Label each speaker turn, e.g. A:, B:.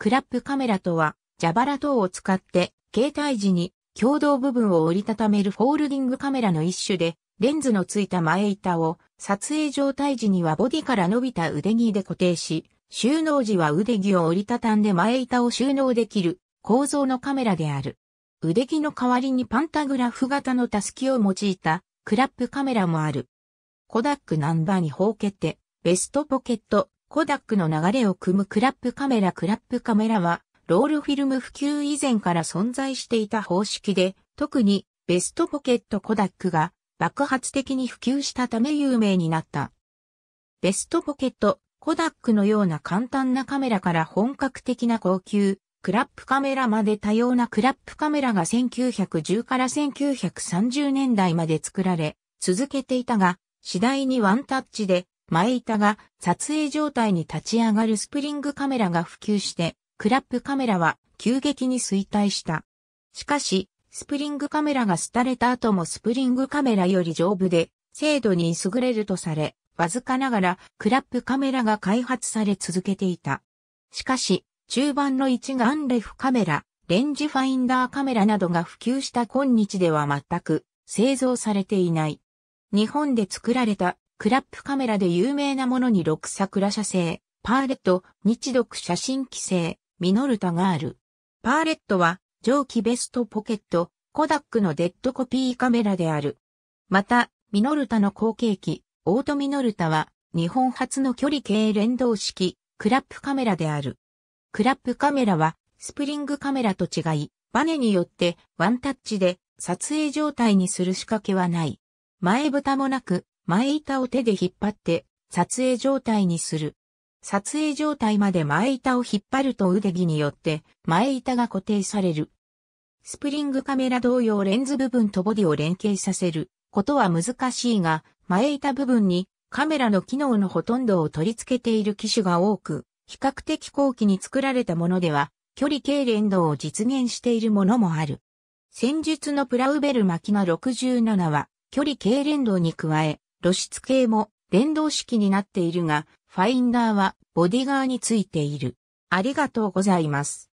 A: クラップカメラとは、蛇腹等を使って、携帯時に共同部分を折りたためるフォールディングカメラの一種で、レンズのついた前板を、撮影状態時にはボディから伸びた腕着で固定し、収納時は腕着を折りたたんで前板を収納できる構造のカメラである。腕着の代わりにパンタグラフ型のタスキを用いたクラップカメラもある。コダックナンバーに放けて、ベストポケット、コダックの流れを組むクラップカメラクラップカメラは、ロールフィルム普及以前から存在していた方式で、特にベストポケットコダックが爆発的に普及したため有名になった。ベストポケット、コダックのような簡単なカメラから本格的な高級、クラップカメラまで多様なクラップカメラが1910から1930年代まで作られ、続けていたが、次第にワンタッチで前板が撮影状態に立ち上がるスプリングカメラが普及して、クラップカメラは急激に衰退した。しかし、スプリングカメラが廃れた後もスプリングカメラより丈夫で、精度に優れるとされ、わずかながらクラップカメラが開発され続けていた。しかし、中盤の一眼レフカメラ、レンジファインダーカメラなどが普及した今日では全く製造されていない。日本で作られたクラップカメラで有名なものに六桜写生、パーレット、日読写真規制、ミノルタがある。パーレットは、蒸気ベストポケット、コダックのデッドコピーカメラである。また、ミノルタの後継機、オートミノルタは、日本初の距離系連動式、クラップカメラである。クラップカメラは、スプリングカメラと違い、バネによってワンタッチで撮影状態にする仕掛けはない。前蓋もなく、前板を手で引っ張って、撮影状態にする。撮影状態まで前板を引っ張ると腕着によって前板が固定される。スプリングカメラ同様レンズ部分とボディを連携させることは難しいが、前板部分にカメラの機能のほとんどを取り付けている機種が多く、比較的後期に作られたものでは、距離軽連動を実現しているものもある。戦術のプラウベル巻キナ67は、距離軽連動に加え、露出系も電動式になっているが、ファインダーはボディ側についている。ありがとうございます。